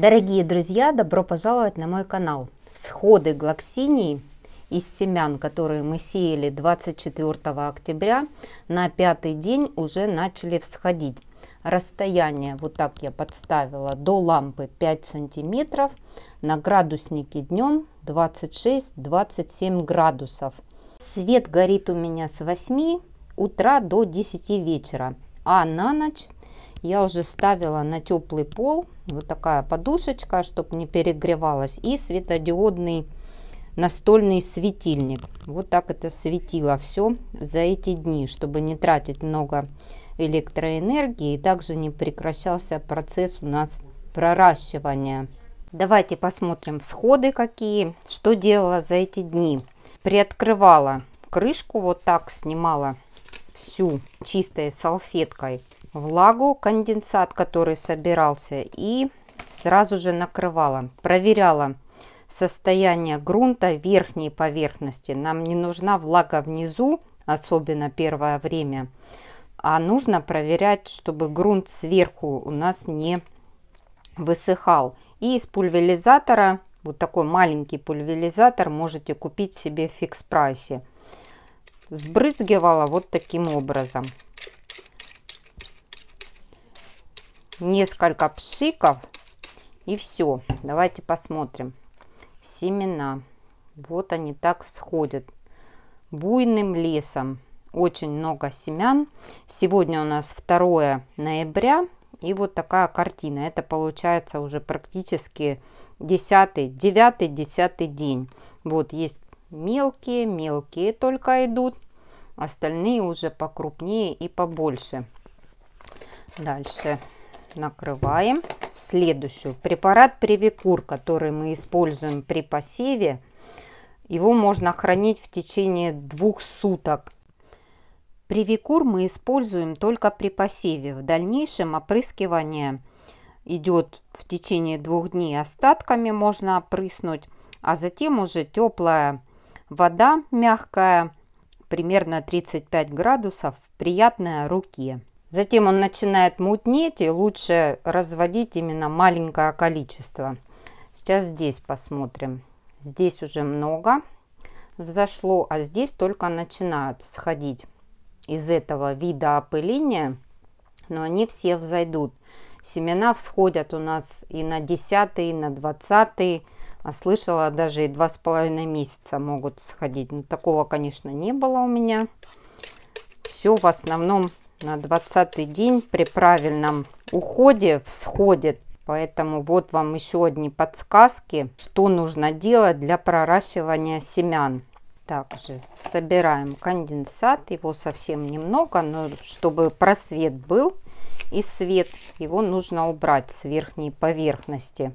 Дорогие друзья, добро пожаловать на мой канал. Всходы глоксинии из семян, которые мы сеяли 24 октября, на пятый день уже начали всходить. Расстояние, вот так я подставила, до лампы 5 сантиметров. На градуснике днем 26-27 градусов. Свет горит у меня с 8 утра до 10 вечера, а на ночь я уже ставила на теплый пол вот такая подушечка, чтобы не перегревалась. И светодиодный настольный светильник. Вот так это светило все за эти дни, чтобы не тратить много электроэнергии. И также не прекращался процесс у нас проращивания. Давайте посмотрим всходы какие. Что делала за эти дни? Приоткрывала крышку, вот так снимала всю чистой салфеткой влагу, конденсат, который собирался, и сразу же накрывала. Проверяла состояние грунта верхней поверхности. Нам не нужна влага внизу, особенно первое время, а нужно проверять, чтобы грунт сверху у нас не высыхал. И из пульверизатора, вот такой маленький пульверизатор, можете купить себе в фикс прайсе. Сбрызгивала вот таким образом. несколько пшиков и все. Давайте посмотрим. Семена. Вот они так всходят. Буйным лесом. Очень много семян. Сегодня у нас 2 ноября. И вот такая картина. Это получается уже практически 10, 9, 10 день. Вот есть мелкие, мелкие только идут. Остальные уже покрупнее и побольше. Дальше накрываем. Следующую. Препарат Превикур, который мы используем при посеве, его можно хранить в течение двух суток. Превикур мы используем только при посеве. В дальнейшем опрыскивание идет в течение двух дней остатками можно опрыснуть, а затем уже теплая вода мягкая, примерно 35 градусов, приятная руке. Затем он начинает мутнеть, и лучше разводить именно маленькое количество. Сейчас здесь посмотрим. Здесь уже много взошло, а здесь только начинают сходить из этого вида опыления, но они все взойдут. Семена всходят у нас и на 10, и на 20, а слышала даже и два с половиной месяца могут сходить. Но такого, конечно, не было у меня. Все в основном на 20 день при правильном уходе всходит. Поэтому вот вам еще одни подсказки, что нужно делать для проращивания семян. Также собираем конденсат, его совсем немного, но чтобы просвет был и свет, его нужно убрать с верхней поверхности.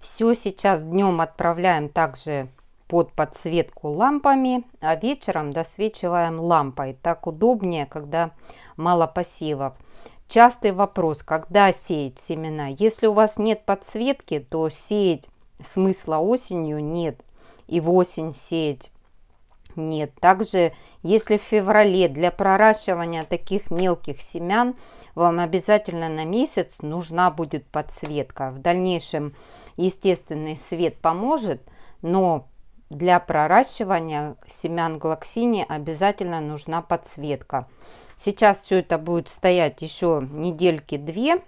Все сейчас днем отправляем также под подсветку лампами, а вечером досвечиваем лампой. Так удобнее, когда мало посевов. Частый вопрос, когда сеять семена? Если у вас нет подсветки, то сеять смысла осенью нет. И в осень сеять нет. Также, если в феврале для проращивания таких мелких семян вам обязательно на месяц нужна будет подсветка. В дальнейшем естественный свет поможет, но для проращивания семян глоксини обязательно нужна подсветка. Сейчас все это будет стоять еще недельки две.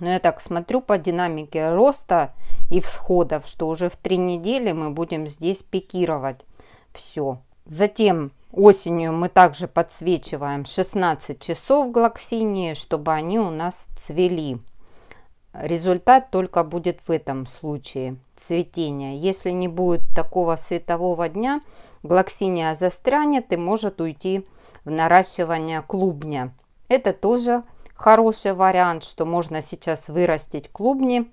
Но я так смотрю по динамике роста и всходов, что уже в три недели мы будем здесь пикировать все. Затем осенью мы также подсвечиваем 16 часов глоксинии, чтобы они у нас цвели. Результат только будет в этом случае цветения. Если не будет такого светового дня, глоксиния застрянет и может уйти в наращивание клубня. Это тоже хороший вариант, что можно сейчас вырастить клубни,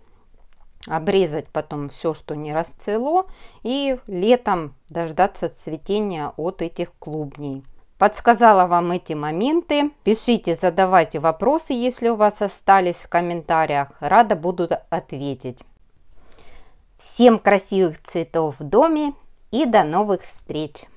обрезать потом все, что не расцвело, и летом дождаться цветения от этих клубней подсказала вам эти моменты. Пишите, задавайте вопросы, если у вас остались в комментариях. Рада буду ответить. Всем красивых цветов в доме и до новых встреч!